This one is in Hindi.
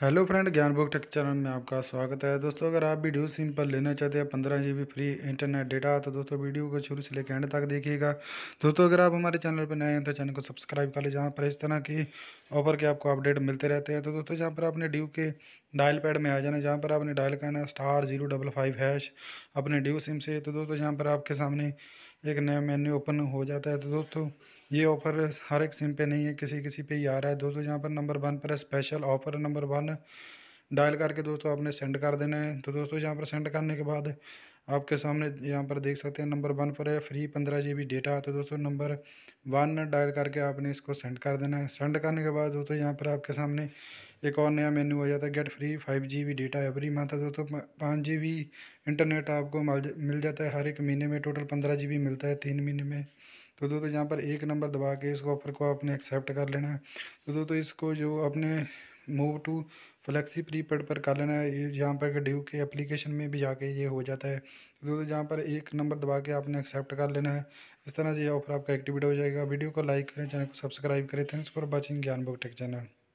हेलो फ्रेंड ज्ञान बुक टेक चैनल में आपका स्वागत है दोस्तों अगर आप वीडियो सिम पर लेना चाहते हैं पंद्रह G B free internet data तो दोस्तों वीडियो को शुरू से लेकर एंड तक देखिएगा दोस्तों अगर आप हमारे चैनल पर नए हैं तो चैनल को सब्सक्राइब कर लें जहाँ पर इस तरह की ऑफर के आपको अपडेट मिलते रहते हैं तो दोस्तों जहाँ पर आपने ड्यू के डायल पैड में आ जाना जहाँ पर आपने डायल करना है star zero double five hash अपने ड्यू सिम से तो दोस्तों यहाँ पर आपके सामने एक नया मेन्यू ओपन हो जाता है तो दोस्तों ये ऑफ़र हर एक सिम पे नहीं है किसी किसी पे ही आ रहा है दोस्तों यहाँ पर नंबर वन पर special offer number one dial करके दोस्तों आपने सेंड कर देना है तो दोस्तों यहाँ पर सेंड करने के बाद आपके सामने यहाँ पर देख सकते हैं नंबर वन पर है फ्री पंद्रह जी बी डेटा तो दोस्तों नंबर वन डायल करके आपने इसको सेंड कर देना है सेंड करने के बाद दोस्तों यहाँ पर आपके सामने एक और नया मेन्यू आ जाता है get free five G B data every month दोस्तों पाँच जी बी इंटरनेट आपको मिल जाता है हर एक महीने में टोटल पंद्रह जी बी मिलता है तीन महीने में तो दोस्तों यहाँ पर एक नंबर दबा के इस ऑफ़र को आपने एक्सेप्ट कर लेना है तो दोस्तों इसको जो अपने मूव टू फ्लेक्सी प्रीपेड पर कर लेना है यहाँ पर ड्यू के एप्लीकेशन में भी जाके ये हो जाता है दोस्तों जहाँ पर एक नंबर दबा के आपने एक्सेप्ट कर लेना है इस तरह से ये ऑफर आपका एक्टिवेट हो जाएगा वीडियो को लाइक करें चैनल को सब्सक्राइब करें thanks for watching Gyan book tech channel